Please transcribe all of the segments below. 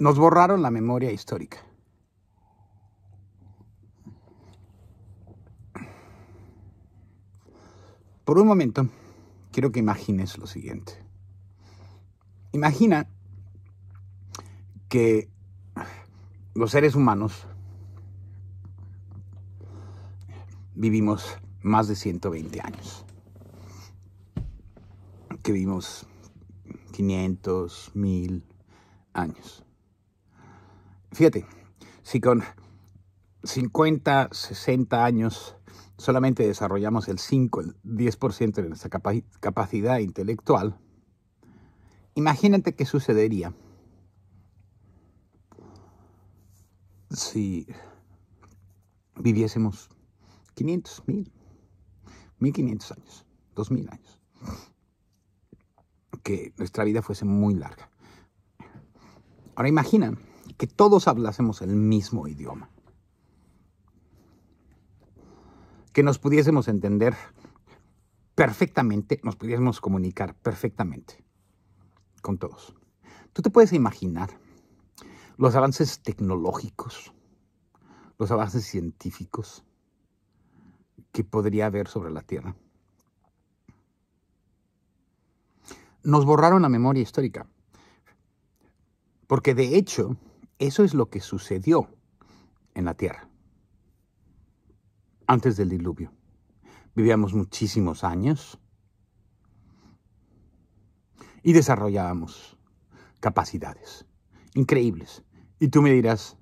Nos borraron la memoria histórica. Por un momento, quiero que imagines lo siguiente. Imagina que los seres humanos vivimos más de 120 años. Que vivimos 500, 1000 años. Fíjate, si con 50, 60 años solamente desarrollamos el 5, el 10% de nuestra capacidad intelectual, imagínate qué sucedería si viviésemos 500, 1000, 1500 años, 2000 años. Que nuestra vida fuese muy larga. Ahora imagínate que todos hablásemos el mismo idioma. Que nos pudiésemos entender perfectamente, nos pudiésemos comunicar perfectamente con todos. Tú te puedes imaginar los avances tecnológicos, los avances científicos que podría haber sobre la Tierra. Nos borraron la memoria histórica, porque de hecho eso es lo que sucedió en la tierra antes del diluvio. Vivíamos muchísimos años y desarrollábamos capacidades increíbles. Y tú me dirás,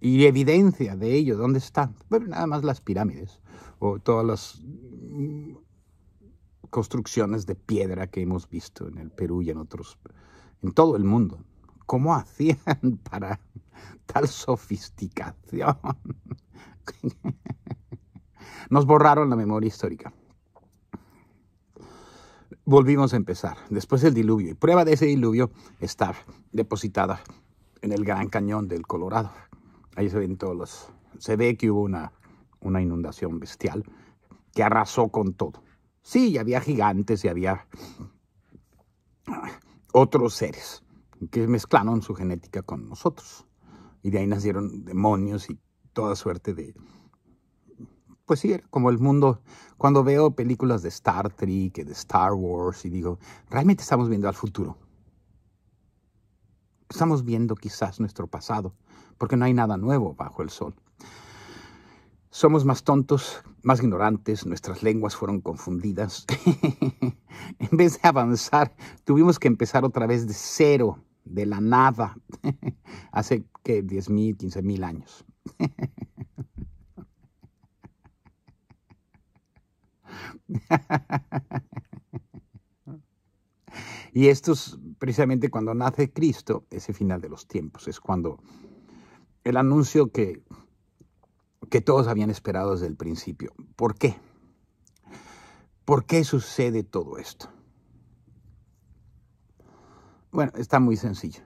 y evidencia de ello, ¿dónde están? Bueno, nada más las pirámides o todas las construcciones de piedra que hemos visto en el Perú y en otros, en todo el mundo. ¿Cómo hacían para tal sofisticación? Nos borraron la memoria histórica. Volvimos a empezar, después del diluvio, y prueba de ese diluvio está depositada en el Gran Cañón del Colorado. Ahí se ven todos los... Se ve que hubo una, inundación bestial que arrasó con todo. Sí, había gigantes y había otros seres que mezclaron su genética con nosotros. Y de ahí nacieron demonios y toda suerte de... Pues sí, como el mundo... Cuando veo películas de Star Trek, de Star Wars, y digo, realmente estamos viendo al futuro. Estamos viendo quizás nuestro pasado, porque no hay nada nuevo bajo el sol. Somos más tontos, más ignorantes, nuestras lenguas fueron confundidas. en vez de avanzar, tuvimos que empezar otra vez de cero de la nada, hace que 10 mil, 15 mil años. y esto es precisamente cuando nace Cristo, ese final de los tiempos, es cuando el anuncio que, que todos habían esperado desde el principio. ¿Por qué? ¿Por qué sucede todo esto? Bueno, está muy sencillo.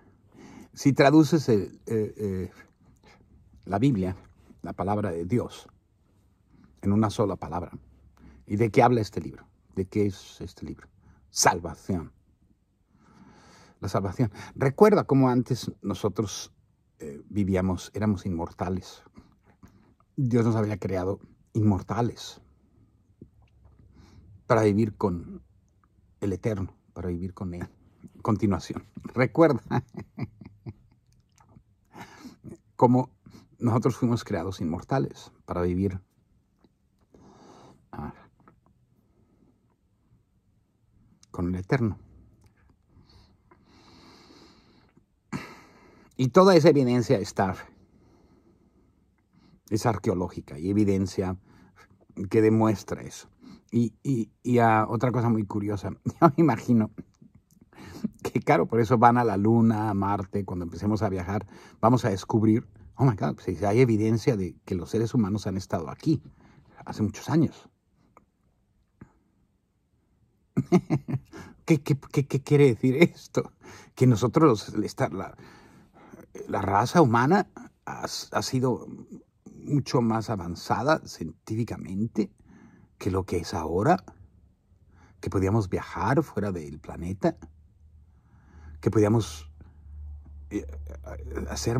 Si traduces eh, eh, la Biblia, la palabra de Dios, en una sola palabra, ¿y de qué habla este libro? ¿De qué es este libro? Salvación. La salvación. Recuerda cómo antes nosotros eh, vivíamos, éramos inmortales. Dios nos había creado inmortales para vivir con el eterno, para vivir con Él continuación. Recuerda cómo nosotros fuimos creados inmortales para vivir. Ah, con el Eterno. Y toda esa evidencia está, es arqueológica y evidencia que demuestra eso. Y, ah, otra cosa muy curiosa, yo me imagino y claro, por eso van a la Luna, a Marte, cuando empecemos a viajar, vamos a descubrir, oh my God, si pues, hay evidencia de que los seres humanos han estado aquí hace muchos años. ¿Qué, quiere decir esto? Que nosotros, la, raza humana ha sido mucho más avanzada científicamente que lo que es ahora, que podíamos viajar fuera del planeta que podíamos eh, hacer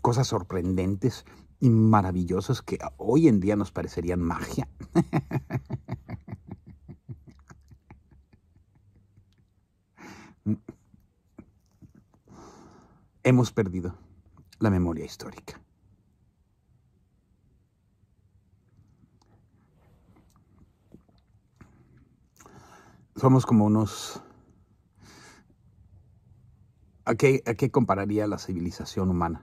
cosas sorprendentes y maravillosas que hoy en día nos parecerían magia. Hemos perdido la memoria histórica. Somos como unos ¿A qué, compararía la civilización humana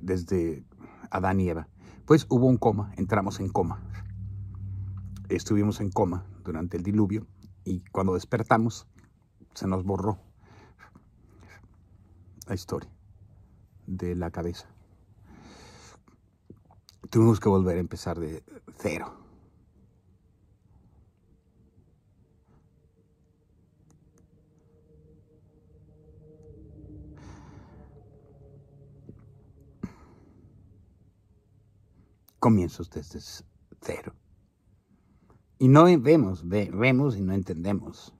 desde Adán y Eva? Pues hubo un coma, entramos en coma. Estuvimos en coma durante el diluvio y cuando despertamos se nos borró la historia de la cabeza. Tuvimos que volver a empezar de cero. comienzos desde cero. Y no vemos, vemos y no entendemos.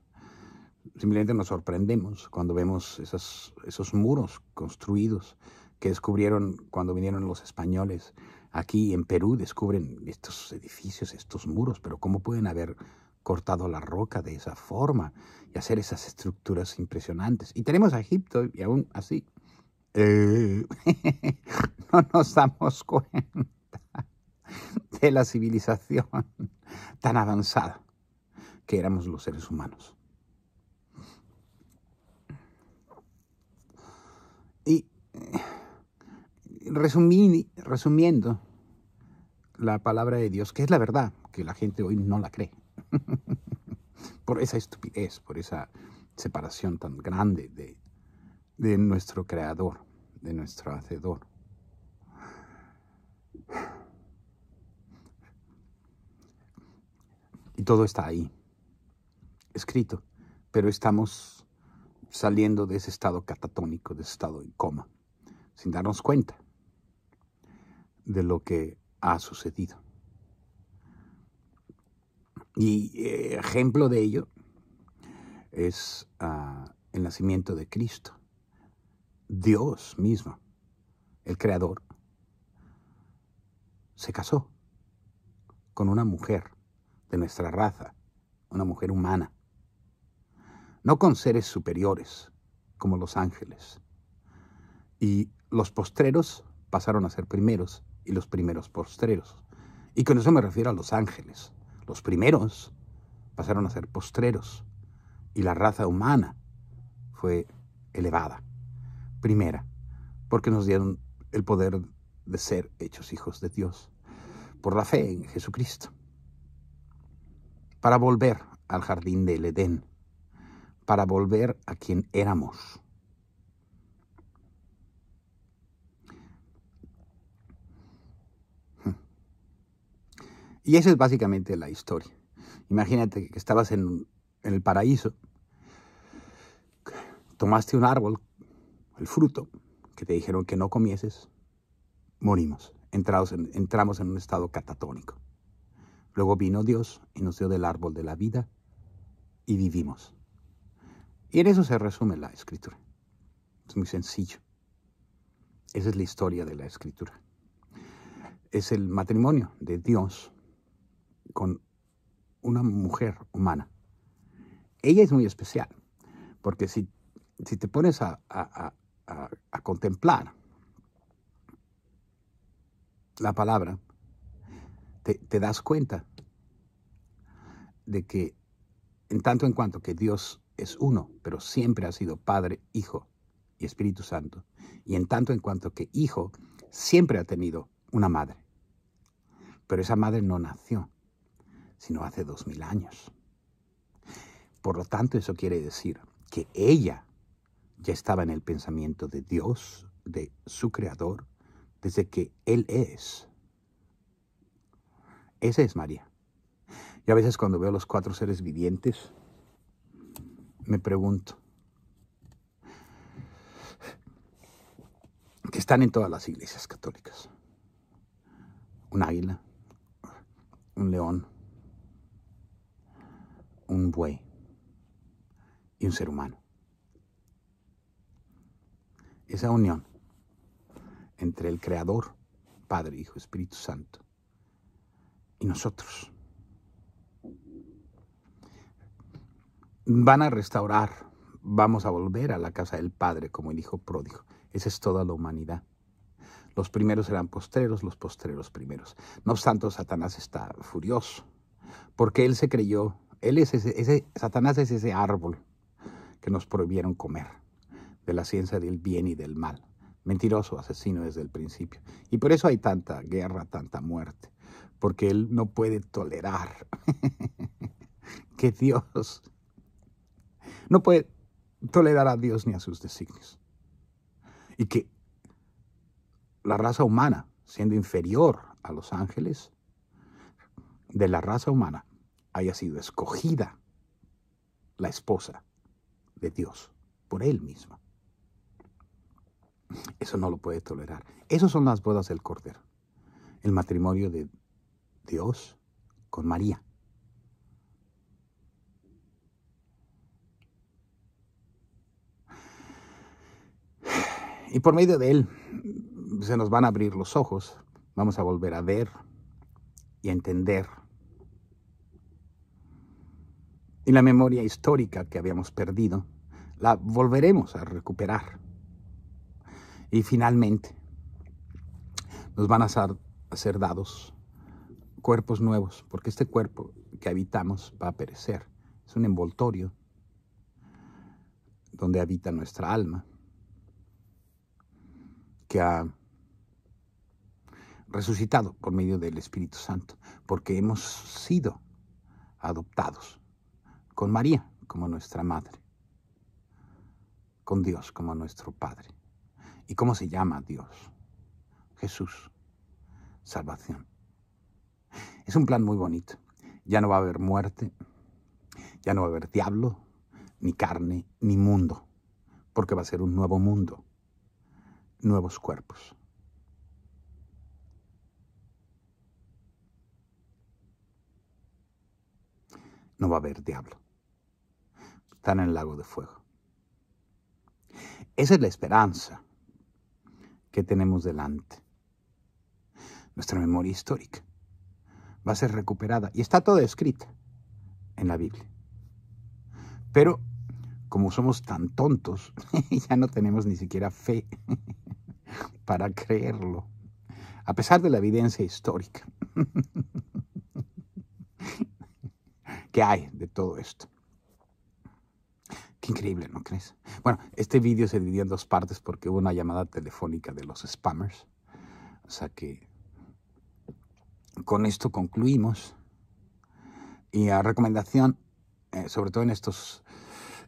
Simplemente nos sorprendemos cuando vemos esos esos muros construidos que descubrieron cuando vinieron los españoles. Aquí en Perú descubren estos edificios, estos muros, pero ¿cómo pueden haber cortado la roca de esa forma y hacer esas estructuras impresionantes? Y tenemos a Egipto y aún así eh, no nos damos cuenta. de la civilización tan avanzada que éramos los seres humanos. Y resumiendo la palabra de Dios, que es la verdad, que la gente hoy no la cree, por esa estupidez, por esa separación tan grande de nuestro creador, de nuestro hacedor. todo está ahí, escrito, pero estamos saliendo de ese estado catatónico, de ese estado en coma, sin darnos cuenta de lo que ha sucedido. Y eh, ejemplo de ello es ah, el nacimiento de Cristo, Dios mismo, el Creador, se casó con una mujer de nuestra raza, una mujer humana, no con seres superiores como los ángeles. Y los postreros pasaron a ser primeros y los primeros postreros. Y con eso me refiero a los ángeles. Los primeros pasaron a ser postreros y la raza humana fue elevada. Primera, porque nos dieron el poder de ser hechos hijos de Dios por la fe en Jesucristo para volver al jardín del Edén, para volver a quien éramos. Y esa es básicamente la historia. Imagínate que estabas en, el paraíso, tomaste un árbol, el fruto, que te dijeron que no comieses, morimos, entramos en un estado catatónico. Luego vino Dios y nos dio del árbol de la vida y vivimos. Y en eso se resume la escritura. Es muy sencillo. Esa es la historia de la escritura. Es el matrimonio de Dios con una mujer humana. Ella es muy especial, porque si, si te pones a contemplar la palabra, te, das cuenta de que en tanto en cuanto que Dios es uno, pero siempre ha sido Padre, Hijo y Espíritu Santo, y en tanto en cuanto que Hijo siempre ha tenido una madre. Pero esa madre no nació, sino hace dos mil años. Por lo tanto, eso quiere decir que ella ya estaba en el pensamiento de Dios, de su Creador, desde que Él es. Esa es María. Y a veces cuando veo los cuatro seres vivientes, me pregunto, que están en todas las iglesias católicas, un águila, un león, un buey y un ser humano. Esa unión entre el Creador, Padre, Hijo, Espíritu Santo, y nosotros. Van a restaurar, vamos a volver a la casa del Padre como el Hijo pródigo. Esa es toda la humanidad. Los primeros eran postreros, los postreros primeros. No obstante, Satanás está furioso, porque él se creyó, él es ese, Satanás es ese árbol que nos prohibieron comer, de la ciencia del bien y del mal. Mentiroso, asesino desde el principio. Y por eso hay tanta guerra, tanta muerte porque él no puede tolerar que Dios no puede tolerar a Dios ni a sus designios. Y que la raza humana, siendo inferior a los ángeles, de la raza humana haya sido escogida la esposa de Dios por él mismo. Eso no lo puede tolerar. Esas son las bodas del Cordero. El matrimonio de Dios con María. Y por medio de Él se nos van a abrir los ojos, vamos a volver a ver y a entender. Y la memoria histórica que habíamos perdido, la volveremos a recuperar. Y finalmente nos van a hacer dados cuerpos nuevos, porque este cuerpo que habitamos va a perecer. Es un envoltorio donde habita nuestra alma, que ha resucitado por medio del Espíritu Santo, porque hemos sido adoptados con María como nuestra madre, con Dios como nuestro Padre. ¿Y cómo se llama Dios? Jesús, salvación. Es un plan muy bonito. Ya no va a haber muerte, ya no va a haber diablo, ni carne, ni mundo, porque va a ser un nuevo mundo, nuevos cuerpos. No va a haber diablo. Están en el lago de fuego. Esa es la esperanza que tenemos delante, nuestra memoria histórica va a ser recuperada. Y está todo escrita en la Biblia. Pero como somos tan tontos, ya no tenemos ni siquiera fe para creerlo, a pesar de la evidencia histórica que hay de todo esto. Qué increíble, ¿no crees? Bueno, este vídeo se dividió en dos partes porque hubo una llamada telefónica de los spammers, o sea que con esto concluimos. Y a recomendación, eh, sobre todo en estos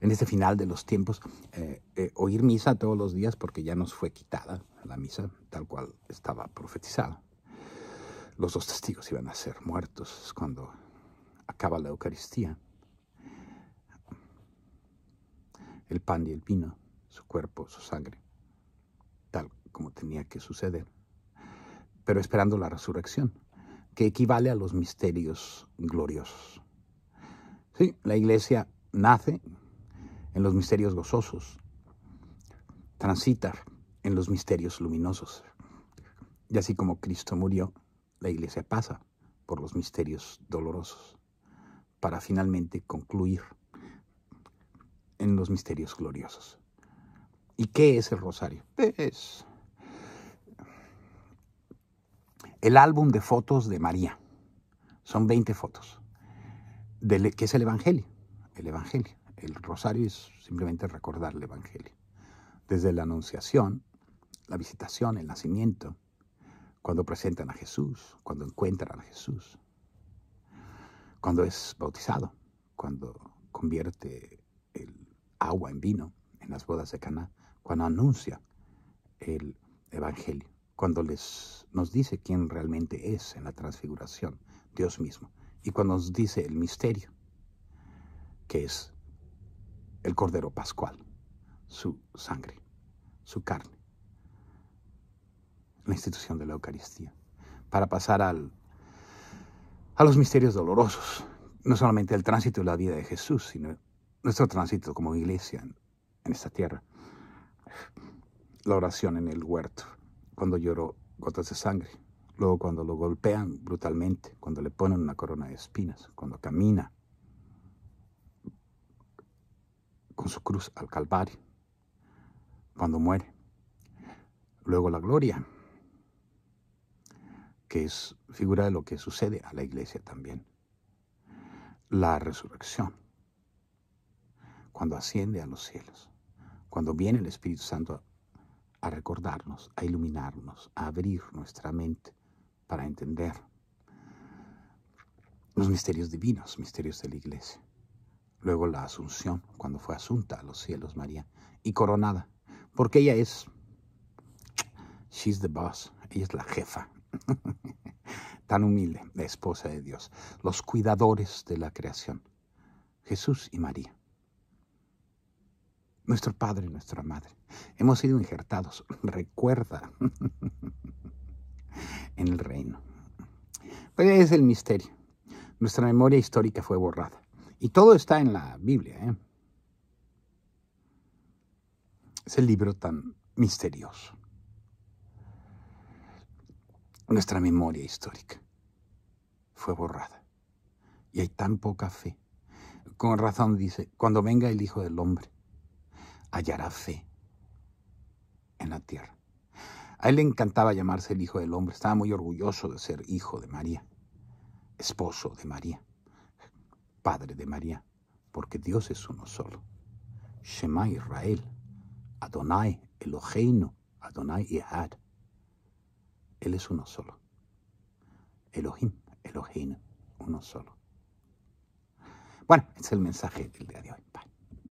en este final de los tiempos, eh, eh, oír misa todos los días porque ya nos fue quitada la misa tal cual estaba profetizada. Los dos testigos iban a ser muertos cuando acaba la Eucaristía. El pan y el vino, su cuerpo, su sangre, tal como tenía que suceder, pero esperando la resurrección que equivale a los misterios gloriosos. Sí, la iglesia nace en los misterios gozosos, transita en los misterios luminosos. Y así como Cristo murió, la iglesia pasa por los misterios dolorosos, para finalmente concluir en los misterios gloriosos. ¿Y qué es el rosario? Es pues, el álbum de fotos de María. Son 20 fotos, ¿Qué que es el Evangelio, el Evangelio. El rosario es simplemente recordar el Evangelio. Desde la Anunciación, la visitación, el nacimiento, cuando presentan a Jesús, cuando encuentran a Jesús, cuando es bautizado, cuando convierte el agua en vino en las bodas de Cana, cuando anuncia el Evangelio cuando les, nos dice quién realmente es en la transfiguración, Dios mismo, y cuando nos dice el misterio, que es el Cordero Pascual, su sangre, su carne, la institución de la Eucaristía, para pasar al, a los misterios dolorosos, no solamente el tránsito de la vida de Jesús, sino nuestro tránsito como iglesia en esta tierra, la oración en el huerto, cuando lloró gotas de sangre, luego cuando lo golpean brutalmente, cuando le ponen una corona de espinas, cuando camina con su cruz al Calvario, cuando muere. Luego la gloria, que es figura de lo que sucede a la iglesia también. La resurrección, cuando asciende a los cielos, cuando viene el Espíritu Santo a recordarnos, a iluminarnos, a abrir nuestra mente para entender los misterios divinos, misterios de la iglesia. Luego la asunción, cuando fue asunta a los cielos María y coronada, porque ella es, she's the boss, ella es la jefa, tan humilde, la esposa de Dios, los cuidadores de la creación, Jesús y María nuestro padre y nuestra madre. Hemos sido injertados, recuerda, en el reino. Pero pues es el misterio. Nuestra memoria histórica fue borrada. Y todo está en la Biblia. ¿eh? el libro tan misterioso. Nuestra memoria histórica fue borrada. Y hay tan poca fe. Con razón dice, cuando venga el Hijo del Hombre, hallará fe en la tierra. A él le encantaba llamarse el Hijo del Hombre, estaba muy orgulloso de ser hijo de María, esposo de María, padre de María, porque Dios es uno solo. Shema Israel, Adonai Eloheinu, Adonai Ehad. Él es uno solo. Elohim, Eloheinu, uno solo. Bueno, es el mensaje del día de hoy.